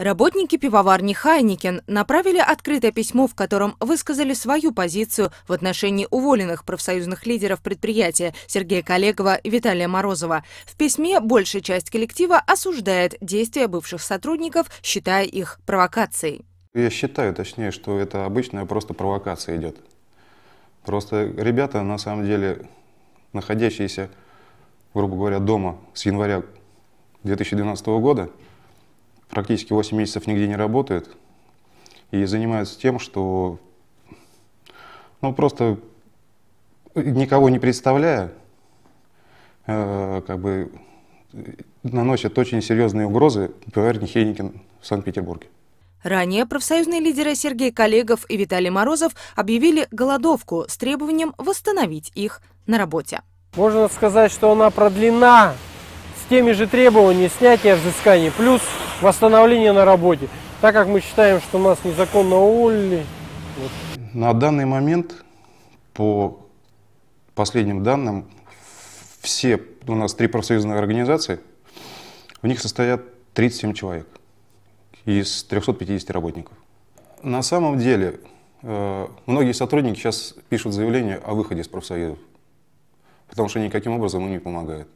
Работники пивоварни «Хайникен» направили открытое письмо, в котором высказали свою позицию в отношении уволенных профсоюзных лидеров предприятия Сергея Колегова и Виталия Морозова. В письме большая часть коллектива осуждает действия бывших сотрудников, считая их провокацией. Я считаю, точнее, что это обычная просто провокация идет. Просто ребята, на самом деле, находящиеся, грубо говоря, дома с января 2012 года, практически 8 месяцев нигде не работает и занимается тем, что ну, просто никого не представляя, э, как бы наносят очень серьезные угрозы пивоварне Хейникин в Санкт-Петербурге. Ранее профсоюзные лидеры Сергей Коллегов и Виталий Морозов объявили голодовку с требованием восстановить их на работе. Можно сказать, что она продлена теми же требованиями снятия взысканий плюс восстановление на работе, так как мы считаем, что нас незаконно уволили. Вот. На данный момент, по последним данным, все, у нас три профсоюзные организации, в них состоят 37 человек из 350 работников. На самом деле, э, многие сотрудники сейчас пишут заявление о выходе из профсоюзов, потому что никаким образом им не помогают.